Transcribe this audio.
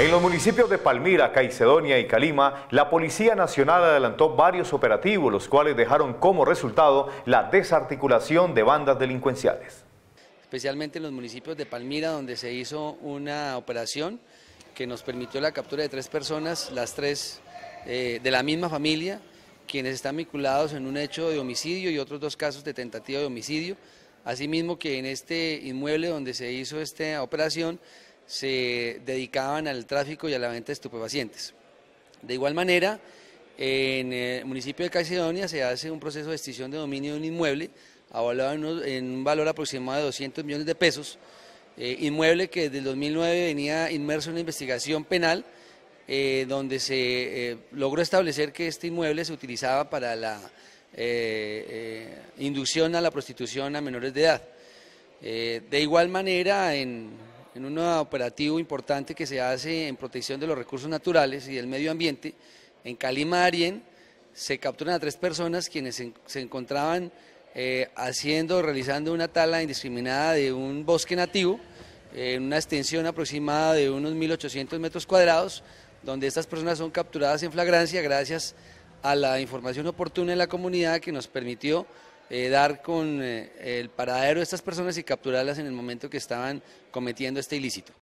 En los municipios de Palmira, Caicedonia y Calima, la Policía Nacional adelantó varios operativos, los cuales dejaron como resultado la desarticulación de bandas delincuenciales. Especialmente en los municipios de Palmira, donde se hizo una operación que nos permitió la captura de tres personas, las tres eh, de la misma familia, quienes están vinculados en un hecho de homicidio y otros dos casos de tentativa de homicidio. Asimismo que en este inmueble donde se hizo esta operación se dedicaban al tráfico y a la venta de estupefacientes. De igual manera, en eh, el municipio de Calcedonia se hace un proceso de extinción de dominio de un inmueble avalado en un valor aproximado de 200 millones de pesos, eh, inmueble que desde el 2009 venía inmerso en una investigación penal eh, donde se logró establecer que este inmueble se utilizaba para la inducción a la prostitución a menores de edad. de igual manera, en en un operativo importante que se hace en protección de los recursos naturales y del medio ambiente. En Calima, se capturan a tres personas quienes se, encontraban eh, haciendo, realizando una tala indiscriminada de un bosque nativo, eh, en una extensión aproximada de unos 1.800 metros cuadrados, donde estas personas son capturadas en flagrancia gracias a la información oportuna de la comunidad que nos permitió eh, dar con eh, el paradero de estas personas y capturarlas en el momento que estaban cometiendo este ilícito.